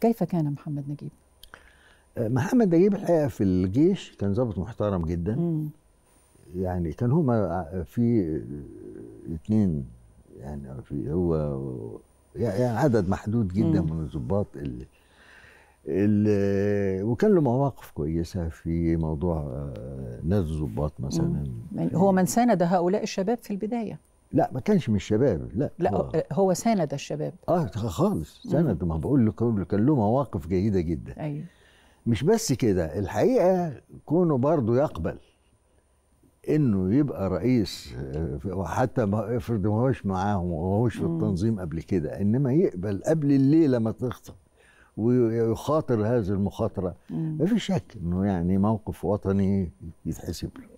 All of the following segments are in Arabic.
كيف كان محمد نجيب؟ آه، محمد نجيب الحقيقه في الجيش كان ظابط محترم جدا مم. يعني كان هما آه، في آه، اتنين يعني في هو يعني عدد محدود جدا مم. من الضباط اللي وكان له مواقف كويسه في موضوع نادي الضباط مثلا مم. يعني هو من ساند هؤلاء الشباب في البدايه لا ما كانش من الشباب لا لا هو, هو ساند الشباب اه خالص ساند ما بقول لك كان له مواقف جيده جدا ايوه مش بس كده الحقيقه كونه برضه يقبل انه يبقى رئيس وحتى آه، ما افرض ما هوش معاهم وما هوش في التنظيم قبل كده انما يقبل قبل الليله ما تخطر ويخاطر هذه المخاطره ما فيش شك انه يعني موقف وطني يتحسب له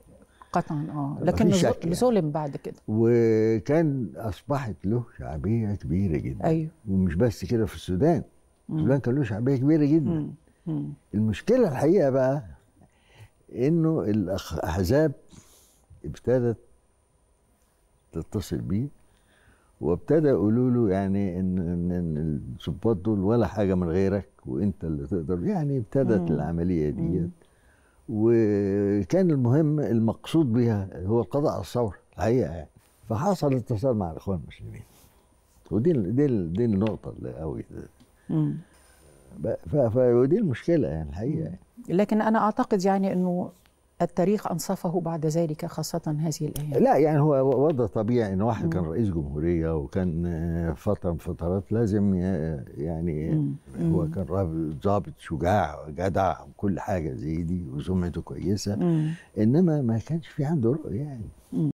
قطعا اه لكن ظلم يعني. بعد كده وكان اصبحت له شعبيه كبيره جدا ايوه ومش بس كده في السودان السودان كان له شعبيه كبيره جدا مم. مم. المشكله الحقيقه بقى انه الاحزاب ابتدت تتصل بيه وابتدى يقولوا له يعني ان ان الظباط دول ولا حاجه من غيرك وانت اللي تقدر يعني ابتدت مم. العمليه ديت وكان المهم المقصود بها هو القضاء على الثوره الحقيقه يعني فحصل انتصار مع الاخوان المسلمين ودي دي دي النقطه اللي قوي فدي المشكله يعني الحقيقه يعني. لكن انا اعتقد يعني انه التاريخ أنصفه بعد ذلك خاصة هذه الأيام لا يعني هو وضع طبيعي أن واحد مم. كان رئيس جمهورية وكان آه، فترة من فترات لازم يعني مم. هو كان ضابط شجاع وجدع وكل حاجة زي دي وسمعته كويسة مم. إنما ما كانش في عنده رؤية يعني